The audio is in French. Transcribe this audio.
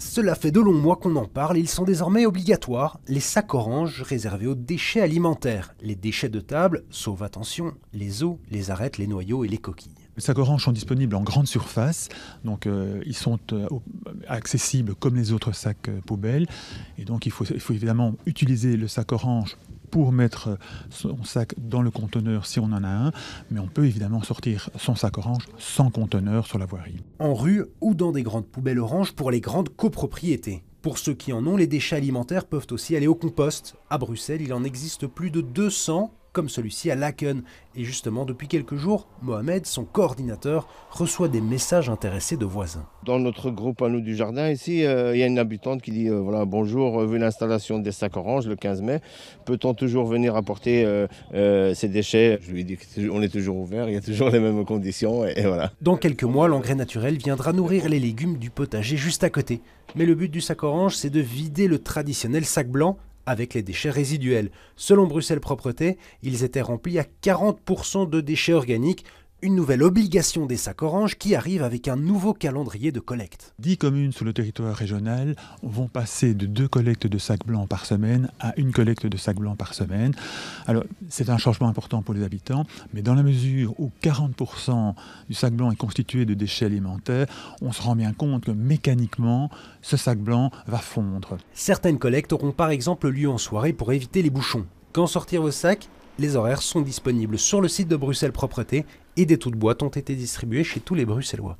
Cela fait de longs mois qu'on en parle, ils sont désormais obligatoires, les sacs orange réservés aux déchets alimentaires, les déchets de table, sauf attention, les os, les arêtes, les noyaux et les coquilles. Les sacs oranges sont disponibles en grande surface, donc euh, ils sont euh, accessibles comme les autres sacs euh, poubelles. Et donc il faut, il faut, évidemment utiliser le sac orange pour mettre son sac dans le conteneur si on en a un, mais on peut évidemment sortir son sac orange sans conteneur sur la voirie. En rue ou dans des grandes poubelles oranges pour les grandes copropriétés. Pour ceux qui en ont, les déchets alimentaires peuvent aussi aller au compost. À Bruxelles, il en existe plus de 200 comme celui-ci à Laken. Et justement, depuis quelques jours, Mohamed, son coordinateur, reçoit des messages intéressés de voisins. Dans notre groupe à nous du jardin, ici, euh, il y a une habitante qui dit euh, voilà, bonjour, euh, vu l'installation des sacs oranges le 15 mai, peut-on toujours venir apporter ces déchets Je lui dis qu'on est toujours ouvert, il y a toujours les mêmes conditions, et voilà. Dans quelques mois, l'engrais naturel viendra nourrir les légumes du potager juste à côté. Mais le but du sac orange, c'est de vider le traditionnel sac blanc avec les déchets résiduels. Selon Bruxelles Propreté, ils étaient remplis à 40% de déchets organiques, une nouvelle obligation des sacs orange qui arrive avec un nouveau calendrier de collecte. Dix communes sur le territoire régional vont passer de deux collectes de sacs blancs par semaine à une collecte de sacs blancs par semaine. Alors c'est un changement important pour les habitants, mais dans la mesure où 40% du sac blanc est constitué de déchets alimentaires, on se rend bien compte que mécaniquement, ce sac blanc va fondre. Certaines collectes auront par exemple lieu en soirée pour éviter les bouchons. Quand sortir vos sacs les horaires sont disponibles sur le site de Bruxelles Propreté et des toutes boîtes ont été distribués chez tous les Bruxellois.